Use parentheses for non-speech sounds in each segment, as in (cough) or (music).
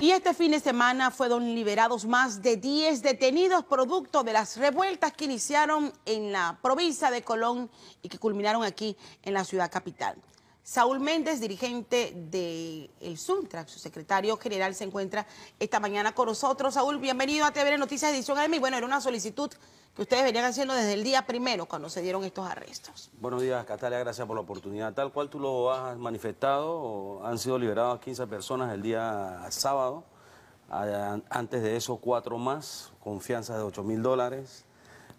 Y este fin de semana fueron liberados más de 10 detenidos producto de las revueltas que iniciaron en la provincia de Colón y que culminaron aquí en la ciudad capital. Saúl Méndez, dirigente del el SUNTRA, su secretario general, se encuentra esta mañana con nosotros. Saúl, bienvenido a TVN Noticias Edición AM. Y bueno, era una solicitud que ustedes venían haciendo desde el día primero cuando se dieron estos arrestos. Buenos días, Catalia, gracias por la oportunidad. Tal cual tú lo has manifestado, han sido liberadas 15 personas el día sábado. Ah, antes de eso, cuatro más, confianza de 8 mil dólares.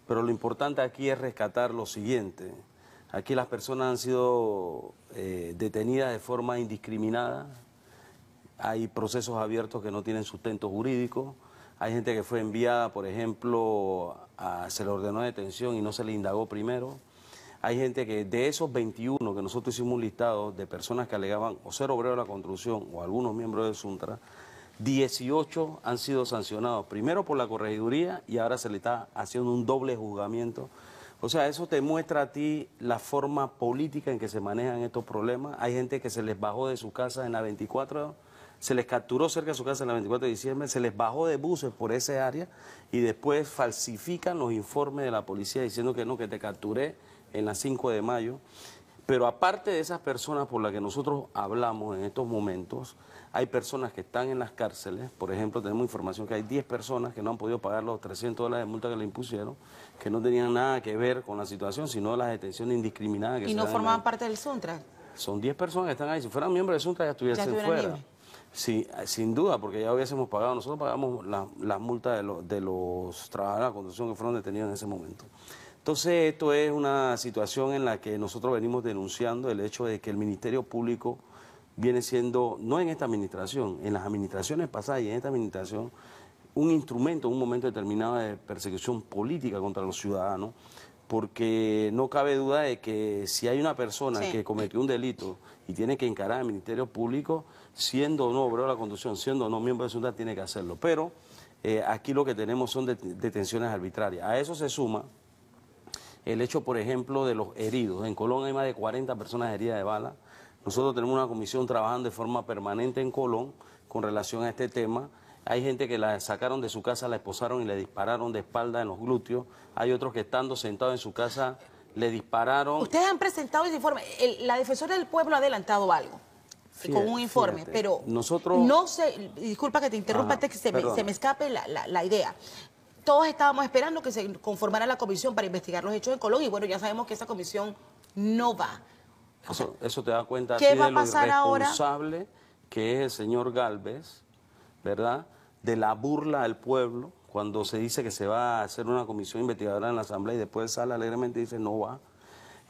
Pero lo importante aquí es rescatar lo siguiente. Aquí las personas han sido eh, detenidas de forma indiscriminada. Hay procesos abiertos que no tienen sustento jurídico hay gente que fue enviada, por ejemplo, a, se le ordenó detención y no se le indagó primero. Hay gente que de esos 21 que nosotros hicimos un listado de personas que alegaban o ser obreros de la construcción o algunos miembros de Suntra, 18 han sido sancionados, primero por la corregiduría y ahora se le está haciendo un doble juzgamiento. O sea, eso te muestra a ti la forma política en que se manejan estos problemas. Hay gente que se les bajó de su casa en la 24 se les capturó cerca de su casa en la 24 de diciembre, se les bajó de buses por ese área y después falsifican los informes de la policía diciendo que no, que te capturé en la 5 de mayo. Pero aparte de esas personas por las que nosotros hablamos en estos momentos, hay personas que están en las cárceles. Por ejemplo, tenemos información que hay 10 personas que no han podido pagar los 300 dólares de multa que le impusieron, que no tenían nada que ver con la situación, sino las detenciones indiscriminadas que ¿Y no formaban parte del SUNTRA? Son 10 personas que están ahí. Si fueran miembros del SUNTRA ya estuviesen fuera. Sí, eh, sin duda, porque ya hubiésemos pagado, nosotros pagamos las multas de, de, los trabajadores de la construcción que fueron detenidos en ese momento. Entonces, esto es una situación en la que nosotros venimos denunciando el hecho de que el Ministerio Público viene siendo, no en esta administración, en las administraciones pasadas y en esta administración, un instrumento en un momento determinado de persecución política contra los ciudadanos, porque no cabe duda de que si hay una persona que cometió un delito y tiene que encarar al Ministerio Público, siendo o no obrero de la conducción, siendo o no miembro de su tiene que hacerlo. Pero eh, aquí lo que tenemos son detenciones arbitrarias. A eso se suma el hecho, por ejemplo, de los heridos. En Colón hay más de 40 personas heridas de bala. Nosotros tenemos una comisión trabajando de forma permanente en Colón con relación a este tema. Hay gente que la sacaron de su casa, la esposaron y le dispararon de espalda en los glúteos. Hay otros que estando sentados en su casa le dispararon. Ustedes han presentado ese informe. la defensora del pueblo ha adelantado algo. con un informe, pero nosotros no sé, disculpa que te interrumpa, Ajá, que se me, escape la, idea todos estábamos esperando que se conformara la comisión para investigar los hechos en Colón y bueno, ya sabemos que esa comisión no va. eso, te da cuenta ¿qué va a pasar ahora? que es el señor Galvez, ¿verdad? de la burla al pueblo, cuando se dice que se va a hacer una comisión investigadora en la Asamblea y después sale alegremente y dice no va.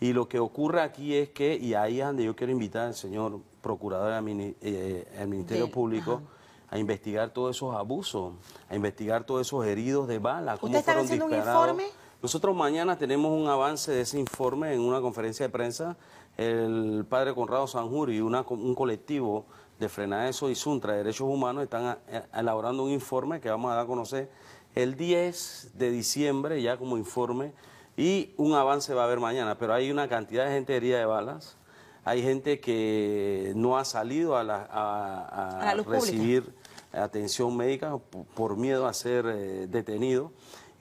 Y lo que ocurre aquí es que, y ahí es donde yo quiero invitar al señor procurador al, eh, Ministerio Público. a investigar todos esos abusos, a investigar todos esos heridos de bala. ¿Usted haciendo un informe? Nosotros mañana tenemos un avance de ese informe en una conferencia de prensa. El padre Conrado Sanjuri, una, un colectivo de eso y Suntra Derechos Humanos están eh, elaborando un informe que vamos a dar a conocer el 10 de diciembre ya como informe y un avance va a haber mañana, pero hay una cantidad de gente herida de balas, hay gente que no ha salido a, recibir atención médica por miedo a ser eh, detenido.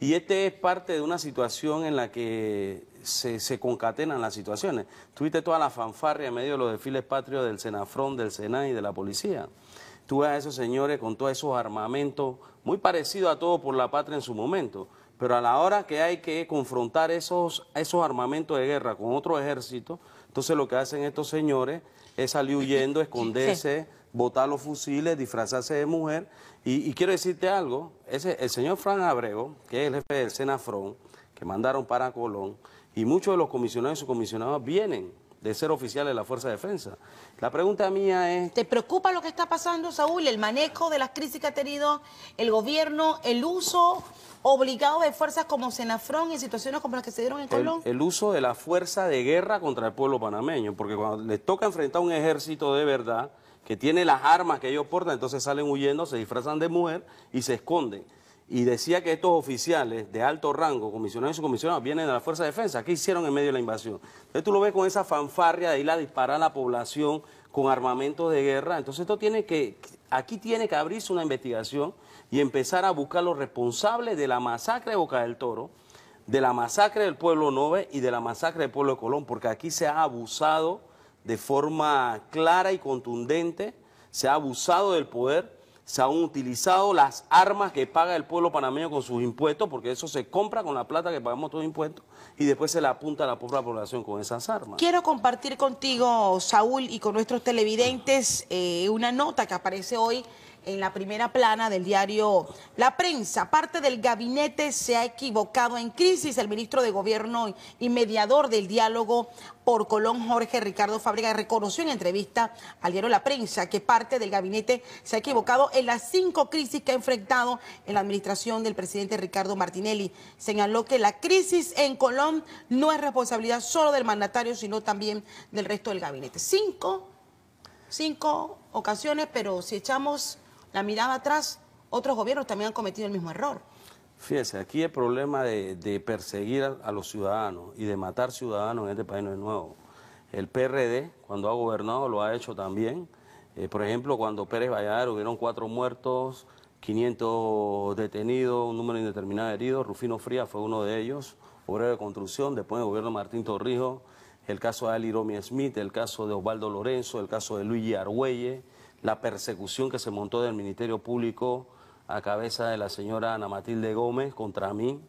Y este es parte de una situación en la que se, concatenan las situaciones. Tuviste toda la fanfarria en medio de los desfiles patrios del Senafrón, del Senai y de la policía. Tú a esos señores con todos esos armamentos, muy parecido a todo por la patria en su momento, pero a la hora que hay que confrontar esos, esos armamentos de guerra con otro ejército, entonces lo que hacen estos señores es salir huyendo, (laughs) esconderse, botar los fusiles, disfrazarse de mujer. Y, quiero decirte algo, el señor Fran Abrego, que es el jefe del Senafrón, que mandaron para Colón, y muchos de los comisionados y subcomisionados vienen de ser oficiales de la Fuerza de Defensa. La pregunta mía es... ¿Te preocupa lo que está pasando, Saúl? El manejo de las crisis que ha tenido el gobierno, el uso obligado de fuerzas como Senafrón en situaciones como las que se dieron en Colón? El, uso de la fuerza de guerra contra el pueblo panameño, porque cuando les toca enfrentar a un ejército de verdad, que tiene las armas que ellos portan, entonces salen huyendo, se disfrazan de mujer y se esconden y decía que estos oficiales de alto rango, comisionados y comisionados, vienen de la Fuerza de Defensa. ¿Qué hicieron en medio de la invasión? Entonces tú lo ves con esa fanfarria de ir a disparar a la población con armamento de guerra. Entonces esto tiene que, aquí tiene que abrirse una investigación y empezar a buscar los responsables de la masacre de Boca del Toro, de la masacre del pueblo Nove y de la masacre del pueblo de Colón, porque aquí se ha abusado de forma clara y contundente, se ha abusado del poder se han utilizado las armas que paga el pueblo panameño con sus impuestos, porque eso se compra con la plata que pagamos todos impuestos, y después se la apunta a la pobre población con esas armas. Quiero compartir contigo, Saúl, y con nuestros televidentes eh, una nota que aparece hoy en la primera plana del diario La Prensa. Parte del gabinete se ha equivocado en crisis. El ministro de Gobierno y mediador del diálogo por Colón, Jorge Ricardo Fábrega, reconoció en entrevista al diario La Prensa que parte del gabinete se ha equivocado en las cinco crisis que ha enfrentado en la administración del presidente Ricardo Martinelli. Señaló que la crisis en Colón no es responsabilidad solo del mandatario, sino también del resto del gabinete. Cinco, cinco ocasiones, pero si echamos la mirada atrás, otros gobiernos también han cometido el mismo error. Fíjense, aquí el problema de, perseguir a, los ciudadanos y de matar ciudadanos en este país no es nuevo. El PRD, cuando ha gobernado, lo ha hecho también. Eh, por ejemplo, cuando Pérez Valladar hubieron cuatro muertos, 500 detenidos, un número indeterminado de heridos. Rufino Fría fue uno de ellos, obrero de construcción. Después el gobierno Martín Torrijos, el caso de Ali Smith, el caso de Osvaldo Lorenzo, el caso de Luigi Argüelle la persecución que se montó del Ministerio Público a cabeza de la señora Ana Matilde Gómez contra mí,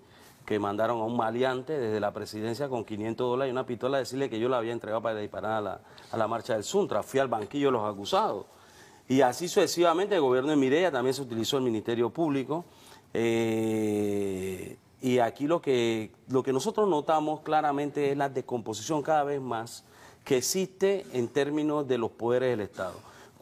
que mandaron a un maleante desde la presidencia con 500 dólares y una pistola a decirle que yo la había entregado para disparar a la, a la marcha del Suntra. Fui al banquillo de los acusados. Y así sucesivamente el gobierno de Mireya también se utilizó el Ministerio Público. Eh, y aquí lo que, lo que nosotros notamos claramente es la descomposición cada vez más que existe en términos de los poderes del Estado.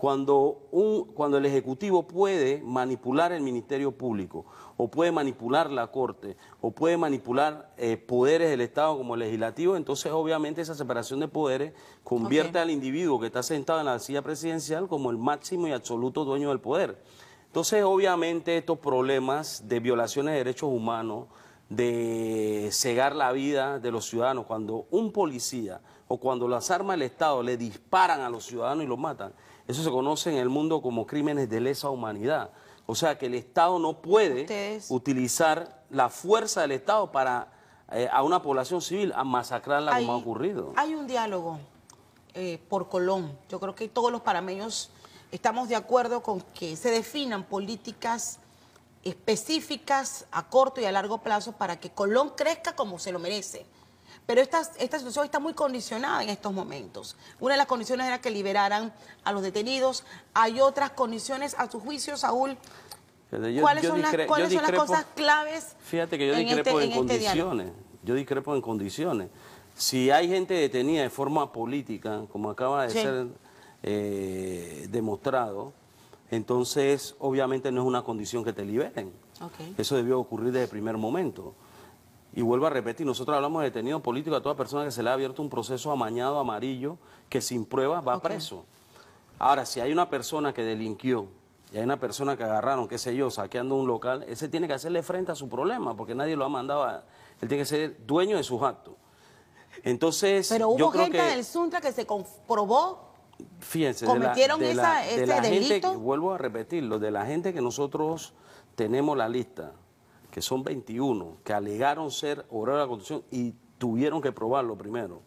Cuando, un, cuando el Ejecutivo puede manipular el Ministerio Público, o puede manipular la Corte, o puede manipular eh, poderes del Estado como el legislativo, entonces obviamente esa separación de poderes convierte al individuo que está sentado en la silla presidencial como el máximo y absoluto dueño del poder. Entonces, obviamente, estos problemas de violaciones de derechos humanos, de cegar la vida de los ciudadanos, cuando un policía o cuando las armas del Estado le disparan a los ciudadanos y los matan, eso se conoce en el mundo como crímenes de lesa humanidad. O sea que el Estado no puede utilizar la fuerza del Estado para eh, a una población civil a masacrarla como ha ocurrido. Hay un diálogo eh, por Colón. Yo creo que todos los parameños estamos de acuerdo con que se definan políticas específicas a corto y a largo plazo para que Colón crezca como se lo merece. Pero esta, esta situación está muy condicionada en estos momentos. Una de las condiciones era que liberaran a los detenidos. Hay otras condiciones a su juicio, Saúl. ¿Cuáles, son, las, cosas claves? Fíjate que yo este- discrepo en, este condiciones. yo discrepo en condiciones. Si hay gente detenida de forma política, como acaba de ser eh, demostrado, entonces obviamente no es una condición que te liberen. Eso debió ocurrir desde el primer momento. Y vuelvo a repetir, nosotros hablamos de detenido político a toda persona que se le ha abierto un proceso amañado, amarillo, que sin pruebas va preso. Ahora, si hay una persona que delinquió y hay una persona que agarraron, qué sé yo, saqueando un local, ese tiene que hacerle frente a su problema, porque nadie lo ha mandado a... Él tiene que ser dueño de sus actos. Entonces, Pero hubo gente que, del Suntra que se comprobó fíjense, cometieron de ese este delito. vuelvo a repetirlo, de la gente que nosotros tenemos la lista, que son 21, que alegaron ser obreros de la construcción y tuvieron que probarlo primero.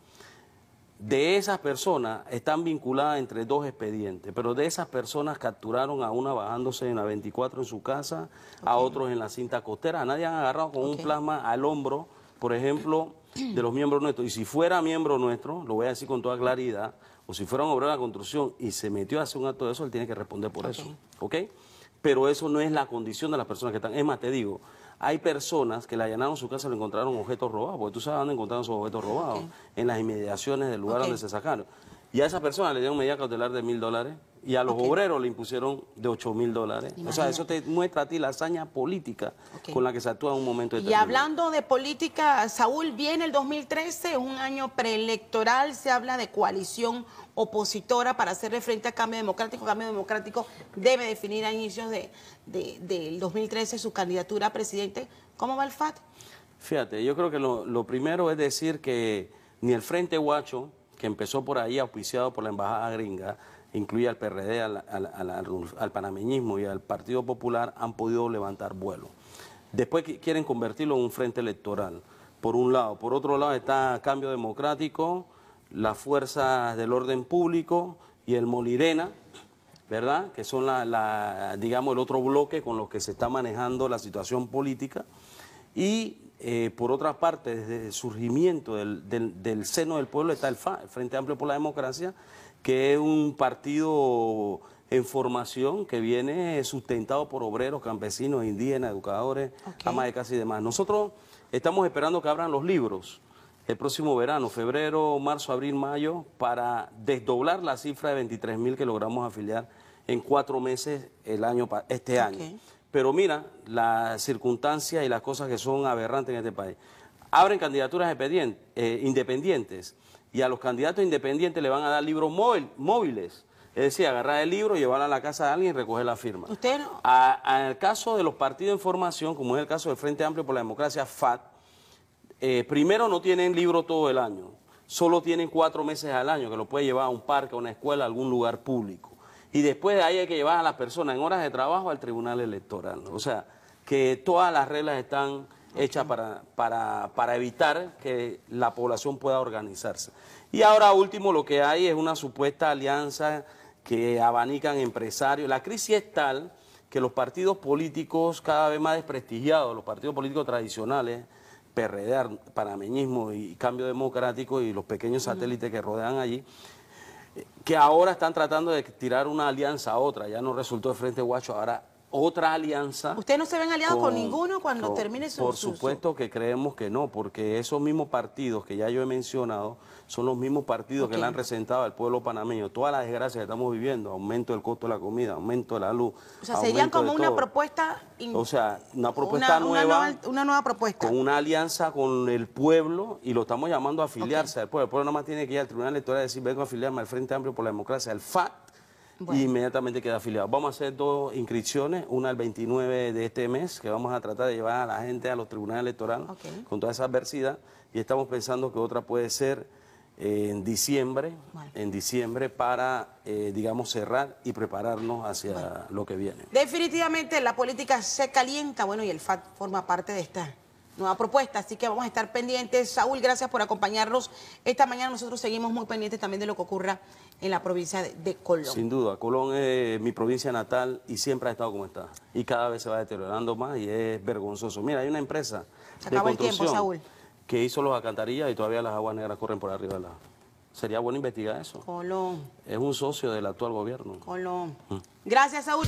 De esas personas están vinculadas entre dos expedientes, pero de esas personas capturaron a una bajándose en la 24 en su casa, a otros en la cinta costera. A nadie han agarrado con un plasma al hombro, por ejemplo, de los miembros nuestros. Y si fuera miembro nuestro, lo voy a decir con toda claridad, o si fuera un obrero de la construcción y se metió a hacer un acto de eso, él tiene que responder por eso. ¿Ok? Pero eso no es la condición de las personas que están. Es más, te digo, hay personas que la allanaron su casa y le encontraron objetos robados, porque tú sabes dónde encontraron sus objetos robados, en las inmediaciones del lugar donde se sacaron. Y a esa persona le dieron medida cautelar de mil dólares y a los obreros le impusieron de ocho mil dólares. O sea, eso te muestra a ti la hazaña política con la que se actúa en un momento determinado. Y hablando de política, Saúl, viene el 2013, un año preelectoral, se habla de coalición opositora para hacerle frente a cambio democrático. Cambio democrático debe definir a inicios del de, 2013 su candidatura a presidente. ¿Cómo va el FAT? Fíjate, yo creo que lo, primero es decir que ni el Frente Huacho, que empezó por ahí auspiciado por la Embajada Gringa, incluye al PRD, al, al, panameñismo y al Partido Popular, han podido levantar vuelo. Después quieren convertirlo en un frente electoral, por un lado. Por otro lado está Cambio Democrático, las fuerzas del orden público y el Molirena, ¿verdad? Que son, la, digamos, el otro bloque con los que se está manejando la situación política. Y eh, por otra parte, desde el surgimiento del, seno del pueblo está el, Frente Amplio por la Democracia, que es un partido en formación que viene sustentado por obreros, campesinos, indígenas, educadores, okay. de casa y demás. Nosotros estamos esperando que abran los libros el próximo verano, febrero, marzo, abril, mayo, para desdoblar la cifra de 23 mil que logramos afiliar en cuatro meses el año este año. Pero mira las circunstancias y las cosas que son aberrantes en este país. Abren candidaturas eh, independientes y a los candidatos independientes le van a dar libros móviles. Es decir, agarrar el libro, llevarlo a la casa de alguien y recoger la firma. en el caso de los partidos en formación, como es el caso del Frente Amplio por la Democracia, FAT, eh, primero no tienen libro todo el año, solo tienen cuatro meses al año, que lo puede llevar a un parque, a una escuela, a algún lugar público. Y después de ahí hay que llevar a las personas en horas de trabajo al tribunal electoral. O sea, que todas las reglas están hechas para, para evitar que la población pueda organizarse. Y ahora último lo que hay es una supuesta alianza que abanican empresarios. La crisis es tal que los partidos políticos cada vez más desprestigiados, los partidos políticos tradicionales, PRD, panameñismo y cambio democrático y los pequeños satélites que rodean allí, eh, que ahora están tratando de tirar una alianza a otra. Ya no resultó el Frente Guacho, ahora otra alianza. ¿Ustedes no se ven aliados con, ninguno cuando termine su Por supuesto que creemos que no, porque esos mismos partidos que ya yo he mencionado son los mismos partidos que le han resentado al pueblo panameño. Todas las desgracias que estamos viviendo, aumento del costo de la comida, aumento de la luz. O sea, serían como una propuesta. O sea, una propuesta nueva, una nueva, propuesta. Con una alianza con el pueblo y lo estamos llamando a afiliarse al pueblo. El pueblo nada más tiene que ir al Tribunal Electoral y decir: vengo a afiliarme al Frente Amplio por la Democracia, al FAT y inmediatamente queda afiliado. Vamos a hacer dos inscripciones, una el 29 de este mes, que vamos a tratar de llevar a la gente a los tribunales electorales con toda esa adversidad, y estamos pensando que otra puede ser eh, en diciembre, en diciembre para, eh, digamos, cerrar y prepararnos hacia lo que viene. Definitivamente la política se calienta, bueno, y el FAT forma parte de esta nueva propuesta. Así que vamos a estar pendientes. Saúl, gracias por acompañarnos. Esta mañana nosotros seguimos muy pendientes también de lo que ocurra en la provincia de, Colón. Sin duda, Colón es mi provincia natal y siempre ha estado como está. Y cada vez se va deteriorando más y es vergonzoso. Mira, hay una empresa de construcción que hizo los alcantarillas y todavía las aguas negras corren por arriba de la... Sería bueno investigar eso. Colón. Es un socio del actual gobierno. Colón. Mm. Gracias, Saúl.